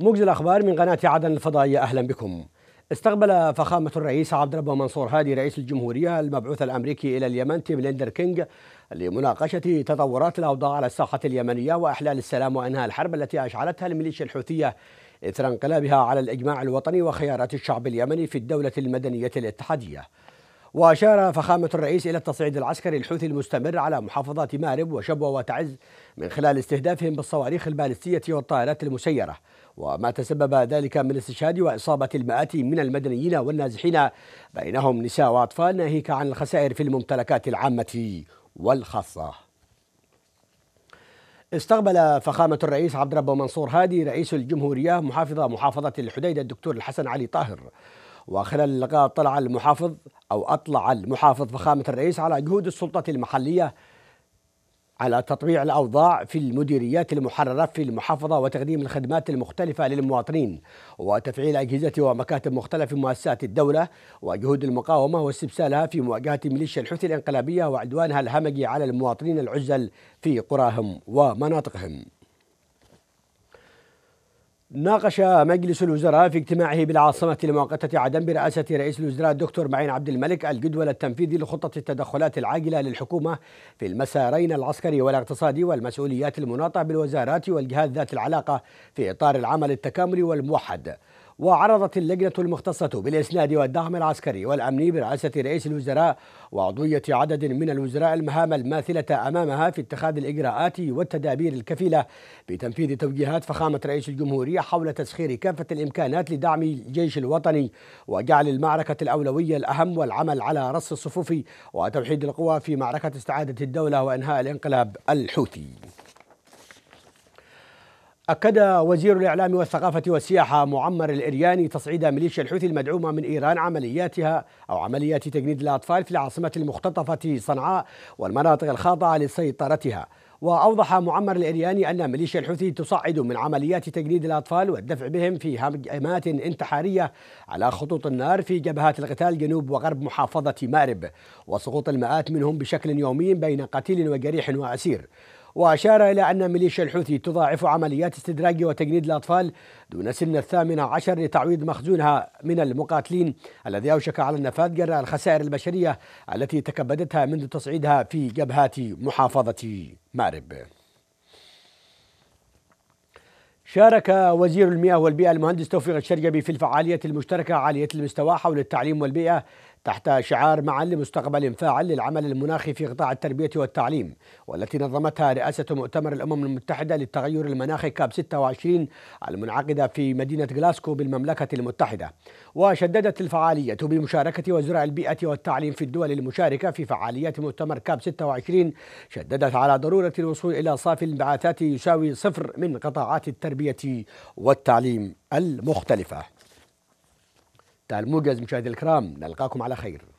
موجز الاخبار من قناه عدن الفضائيه اهلا بكم. استقبل فخامة الرئيس عبد ربه منصور هادي رئيس الجمهورية المبعوث الأمريكي إلى اليمن تيم ليندر كينج لمناقشة تطورات الأوضاع على الساحة اليمنية وإحلال السلام وإنهاء الحرب التي أشعلتها الميليشيا الحوثية إثر انقلابها على الإجماع الوطني وخيارات الشعب اليمني في الدولة المدنية الاتحادية. وأشار فخامة الرئيس إلى التصعيد العسكري الحوثي المستمر على محافظات مارب وشبوة وتعز من خلال استهدافهم بالصواريخ البالستية والطائرات المسيرة وما تسبب ذلك من استشهاد وإصابة المئات من المدنيين والنازحين بينهم نساء وأطفال ناهيك عن الخسائر في الممتلكات العامة والخاصة استقبل فخامة الرئيس عبد ربه منصور هادي رئيس الجمهورية محافظة محافظة الحديدة الدكتور الحسن علي طاهر وخلال اللقاء طلع المحافظ أو أطلع المحافظ فخامة الرئيس على جهود السلطة المحلية على تطبيع الأوضاع في المديريات المحررة في المحافظة وتقديم الخدمات المختلفة للمواطنين وتفعيل أجهزة ومكاتب مختلفة في مؤسسات الدولة وجهود المقاومة واستبسالها في مواجهة ميليشيا الحوثي الانقلابية وعدوانها الهمجي على المواطنين العزل في قراهم ومناطقهم ناقش مجلس الوزراء في اجتماعه بالعاصمة المؤقتة عدن برئاسة رئيس الوزراء الدكتور معين عبد الملك الجدول التنفيذي لخطة التدخلات العاجلة للحكومة في المسارين العسكري والاقتصادي والمسؤوليات المناطة بالوزارات والجهات ذات العلاقة في إطار العمل التكاملي والموحد وعرضت اللجنة المختصة بالإسناد والدعم العسكري والأمني برئاسة رئيس الوزراء وعضوية عدد من الوزراء المهام الماثلة أمامها في اتخاذ الإجراءات والتدابير الكفيلة بتنفيذ توجيهات فخامة رئيس الجمهورية حول تسخير كافة الإمكانات لدعم الجيش الوطني وجعل المعركة الأولوية الأهم والعمل على رص الصفوف وتوحيد القوى في معركة استعادة الدولة وإنهاء الانقلاب الحوثي أكد وزير الإعلام والثقافة والسياحة معمر الإرياني تصعيد ميليشيا الحوثي المدعومة من إيران عملياتها أو عمليات تجنيد الأطفال في العاصمة المختطفة صنعاء والمناطق الخاضعة لسيطرتها وأوضح معمر الإرياني أن ميليشيا الحوثي تصعد من عمليات تجنيد الأطفال والدفع بهم في هجمات انتحارية على خطوط النار في جبهات القتال جنوب وغرب محافظة مأرب وسقوط المئات منهم بشكل يومي بين قتيل وجريح وأسير وأشار إلى أن ميليشيا الحوثي تضاعف عمليات استدراج وتجنيد الأطفال دون سن الثامنة عشر لتعويض مخزونها من المقاتلين الذي أوشك على النفاذ جراء الخسائر البشرية التي تكبدتها منذ تصعيدها في جبهات محافظة مأرب شارك وزير المياه والبيئة المهندس توفيق الشرجبي في الفعالية المشتركة عالية المستوى حول التعليم والبيئة تحت شعار معا لمستقبل فاعل للعمل المناخي في قطاع التربية والتعليم والتي نظمتها رئاسة مؤتمر الأمم المتحدة للتغير المناخي كاب 26 المنعقدة في مدينة غلاسكو بالمملكة المتحدة وشددت الفعالية بمشاركة وزراء البيئة والتعليم في الدول المشاركة في فعاليات مؤتمر كاب 26 شددت على ضرورة الوصول إلى صافي الانبعاثات يساوي صفر من قطاعات التربية والتعليم المختلفة تاع الموجز مشاهدي الكرام نلقاكم على خير